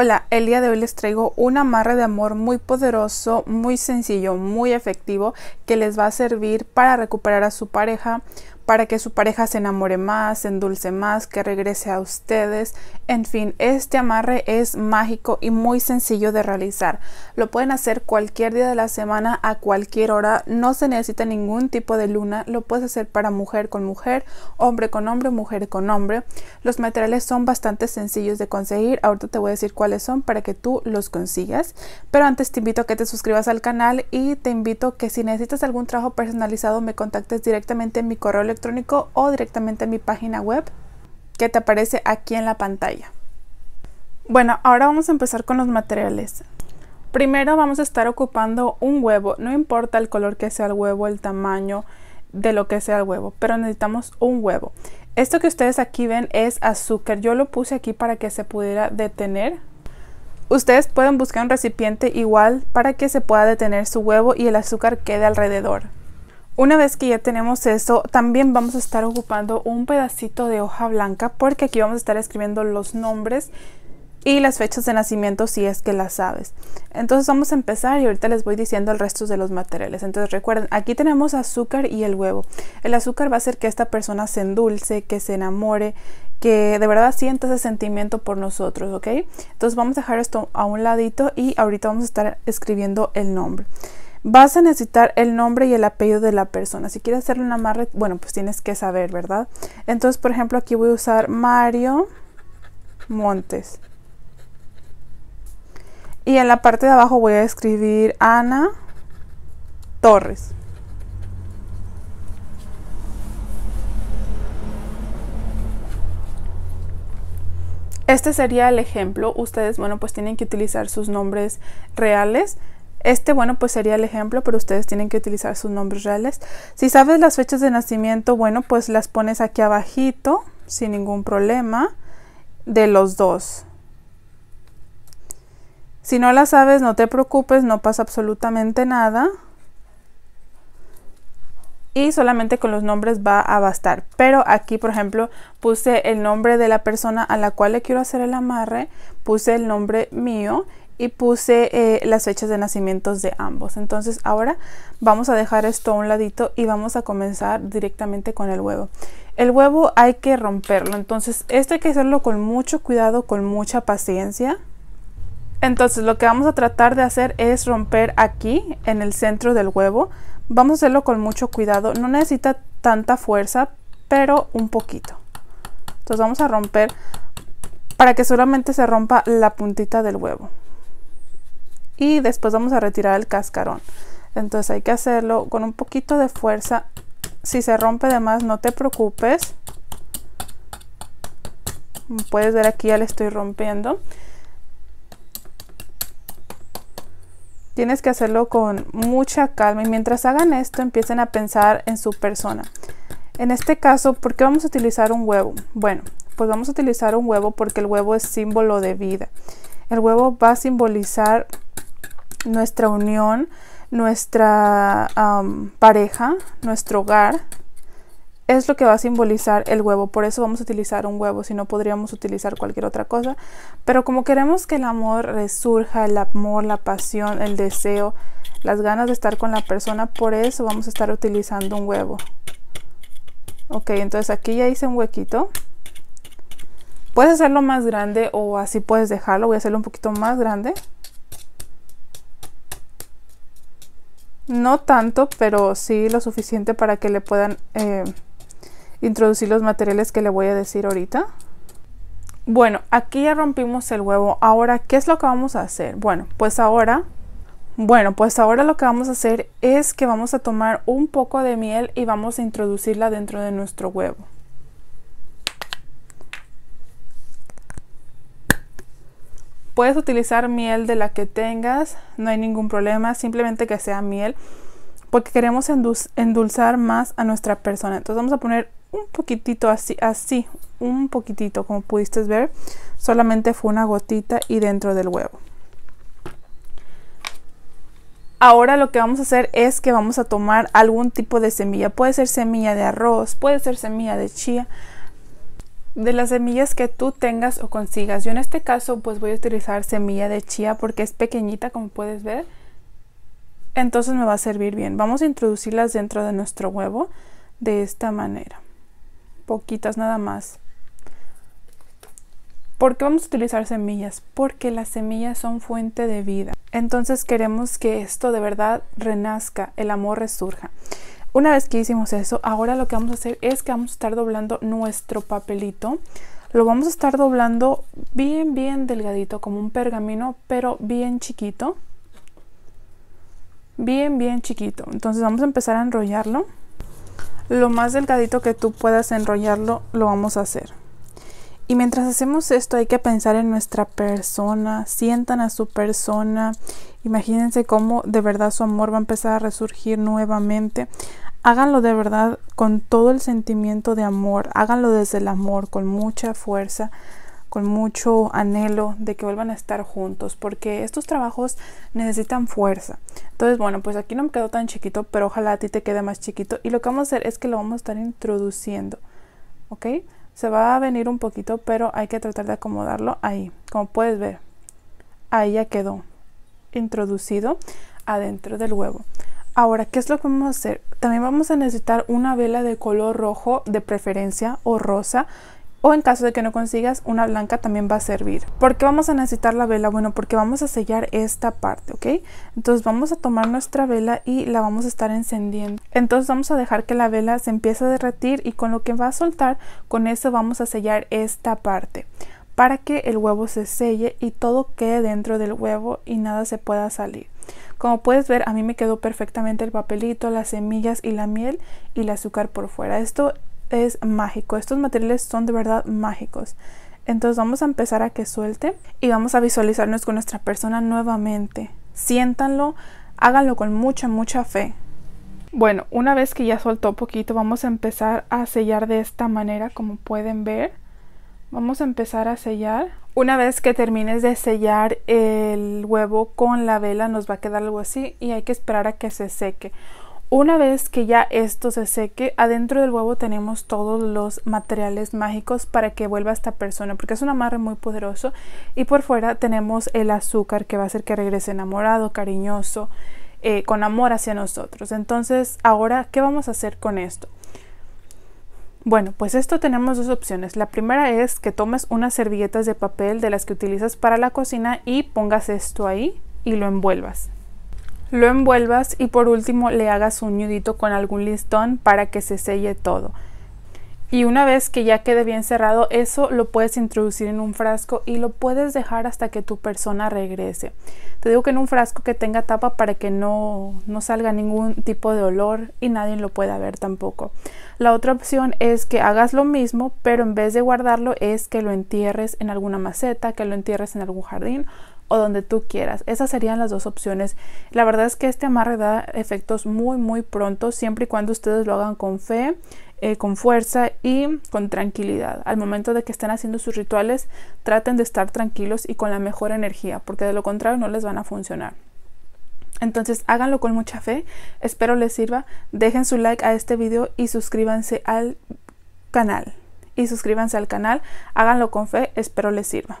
Hola, el día de hoy les traigo un amarre de amor muy poderoso, muy sencillo, muy efectivo que les va a servir para recuperar a su pareja, para que su pareja se enamore más, se endulce más, que regrese a ustedes. En fin, este amarre es mágico y muy sencillo de realizar. Lo pueden hacer cualquier día de la semana a cualquier hora. No se necesita ningún tipo de luna. Lo puedes hacer para mujer con mujer, hombre con hombre, mujer con hombre. Los materiales son bastante sencillos de conseguir. Ahorita te voy a decir cuáles son para que tú los consigas. Pero antes te invito a que te suscribas al canal y te invito que si necesitas algún trabajo personalizado me contactes directamente en mi correo electrónico o directamente en mi página web que te aparece aquí en la pantalla. Bueno, ahora vamos a empezar con los materiales. Primero vamos a estar ocupando un huevo, no importa el color que sea el huevo, el tamaño de lo que sea el huevo, pero necesitamos un huevo. Esto que ustedes aquí ven es azúcar, yo lo puse aquí para que se pudiera detener. Ustedes pueden buscar un recipiente igual para que se pueda detener su huevo y el azúcar quede alrededor. Una vez que ya tenemos eso, también vamos a estar ocupando un pedacito de hoja blanca porque aquí vamos a estar escribiendo los nombres y las fechas de nacimiento si es que las sabes. Entonces vamos a empezar y ahorita les voy diciendo el resto de los materiales. Entonces recuerden, aquí tenemos azúcar y el huevo. El azúcar va a hacer que esta persona se endulce, que se enamore, que de verdad sienta ese sentimiento por nosotros, ¿ok? Entonces vamos a dejar esto a un ladito y ahorita vamos a estar escribiendo el nombre. Vas a necesitar el nombre y el apellido de la persona. Si quieres hacerle una amarre, bueno, pues tienes que saber, ¿verdad? Entonces, por ejemplo, aquí voy a usar Mario Montes. Y en la parte de abajo voy a escribir Ana Torres. Este sería el ejemplo. Ustedes, bueno, pues tienen que utilizar sus nombres reales. Este, bueno, pues sería el ejemplo, pero ustedes tienen que utilizar sus nombres reales. Si sabes las fechas de nacimiento, bueno, pues las pones aquí abajito, sin ningún problema, de los dos. Si no las sabes, no te preocupes, no pasa absolutamente nada. Y solamente con los nombres va a bastar. Pero aquí, por ejemplo, puse el nombre de la persona a la cual le quiero hacer el amarre, puse el nombre mío y puse eh, las fechas de nacimientos de ambos. Entonces ahora vamos a dejar esto a un ladito y vamos a comenzar directamente con el huevo. El huevo hay que romperlo, entonces esto hay que hacerlo con mucho cuidado, con mucha paciencia. Entonces lo que vamos a tratar de hacer es romper aquí en el centro del huevo. Vamos a hacerlo con mucho cuidado, no necesita tanta fuerza, pero un poquito. Entonces vamos a romper para que solamente se rompa la puntita del huevo y después vamos a retirar el cascarón. Entonces hay que hacerlo con un poquito de fuerza. Si se rompe de más no te preocupes. puedes ver aquí ya le estoy rompiendo. Tienes que hacerlo con mucha calma y mientras hagan esto empiecen a pensar en su persona. En este caso, ¿por qué vamos a utilizar un huevo? Bueno, pues vamos a utilizar un huevo porque el huevo es símbolo de vida. El huevo va a simbolizar nuestra unión, nuestra pareja, nuestro hogar, es lo que va a simbolizar el huevo. Por eso vamos a utilizar un huevo, si no podríamos utilizar cualquier otra cosa. Pero como queremos que el amor resurja, el amor, la pasión, el deseo, las ganas de estar con la persona, por eso vamos a estar utilizando un huevo. Ok, entonces aquí ya hice un huequito. Puedes hacerlo más grande o así puedes dejarlo. Voy a hacerlo un poquito más grande. No tanto, pero sí lo suficiente para que le puedan eh, introducir los materiales que le voy a decir ahorita. Bueno, aquí ya rompimos el huevo. Ahora, ¿qué es lo que vamos a hacer? Bueno, pues ahora... Bueno, pues ahora lo que vamos a hacer es que vamos a tomar un poco de miel y vamos a introducirla dentro de nuestro huevo. Puedes utilizar miel de la que tengas, no hay ningún problema, simplemente que sea miel, porque queremos endulzar más a nuestra persona. Entonces vamos a poner un poquitito así, así, un poquitito, como pudiste ver, solamente fue una gotita y dentro del huevo. Ahora lo que vamos a hacer es que vamos a tomar algún tipo de semilla. Puede ser semilla de arroz, puede ser semilla de chía, de las semillas que tú tengas o consigas. Yo en este caso pues voy a utilizar semilla de chía porque es pequeñita como puedes ver. Entonces me va a servir bien. Vamos a introducirlas dentro de nuestro huevo de esta manera. Poquitas nada más. ¿Por qué vamos a utilizar semillas? Porque las semillas son fuente de vida. Entonces queremos que esto de verdad renazca, el amor resurja. Una vez que hicimos eso, ahora lo que vamos a hacer es que vamos a estar doblando nuestro papelito. Lo vamos a estar doblando bien, bien delgadito, como un pergamino, pero bien chiquito. Bien, bien chiquito. Entonces vamos a empezar a enrollarlo. Lo más delgadito que tú puedas enrollarlo, lo vamos a hacer. Y mientras hacemos esto hay que pensar en nuestra persona, sientan a su persona, imagínense cómo de verdad su amor va a empezar a resurgir nuevamente. Háganlo de verdad con todo el sentimiento de amor, háganlo desde el amor, con mucha fuerza, con mucho anhelo de que vuelvan a estar juntos, porque estos trabajos necesitan fuerza. Entonces, bueno, pues aquí no me quedó tan chiquito, pero ojalá a ti te quede más chiquito. Y lo que vamos a hacer es que lo vamos a estar introduciendo, ¿ok? se va a venir un poquito, pero hay que tratar de acomodarlo ahí. Como puedes ver, ahí ya quedó introducido adentro del huevo. Ahora, ¿qué es lo que vamos a hacer? También vamos a necesitar una vela de color rojo de preferencia o rosa o en caso de que no consigas una blanca también va a servir. ¿Por qué vamos a necesitar la vela? Bueno, porque vamos a sellar esta parte, ¿ok? Entonces vamos a tomar nuestra vela y la vamos a estar encendiendo. Entonces vamos a dejar que la vela se empiece a derretir y con lo que va a soltar, con eso vamos a sellar esta parte para que el huevo se selle y todo quede dentro del huevo y nada se pueda salir. Como puedes ver, a mí me quedó perfectamente el papelito, las semillas y la miel y el azúcar por fuera. Esto es mágico. Estos materiales son de verdad mágicos. Entonces vamos a empezar a que suelte y vamos a visualizarnos con nuestra persona nuevamente. Siéntanlo, háganlo con mucha, mucha fe. Bueno, una vez que ya soltó poquito, vamos a empezar a sellar de esta manera, como pueden ver. Vamos a empezar a sellar. Una vez que termines de sellar el huevo con la vela, nos va a quedar algo así y hay que esperar a que se seque. Una vez que ya esto se seque, adentro del huevo tenemos todos los materiales mágicos para que vuelva esta persona, porque es un amarre muy poderoso. Y por fuera tenemos el azúcar que va a hacer que regrese enamorado, cariñoso, eh, con amor hacia nosotros. Entonces, ahora, ¿qué vamos a hacer con esto? Bueno, pues esto tenemos dos opciones. La primera es que tomes unas servilletas de papel de las que utilizas para la cocina y pongas esto ahí y lo envuelvas. Lo envuelvas y por último le hagas un nudito con algún listón para que se selle todo. Y una vez que ya quede bien cerrado, eso lo puedes introducir en un frasco y lo puedes dejar hasta que tu persona regrese. Te digo que en un frasco que tenga tapa para que no, no salga ningún tipo de olor y nadie lo pueda ver tampoco. La otra opción es que hagas lo mismo, pero en vez de guardarlo es que lo entierres en alguna maceta, que lo entierres en algún jardín o donde tú quieras. Esas serían las dos opciones. La verdad es que este amarre da efectos muy muy pronto, siempre y cuando ustedes lo hagan con fe, eh, con fuerza y con tranquilidad. Al momento de que estén haciendo sus rituales, traten de estar tranquilos y con la mejor energía, porque de lo contrario no les van a funcionar. Entonces háganlo con mucha fe, espero les sirva, dejen su like a este video y suscríbanse al canal. Y suscríbanse al canal, háganlo con fe, espero les sirva.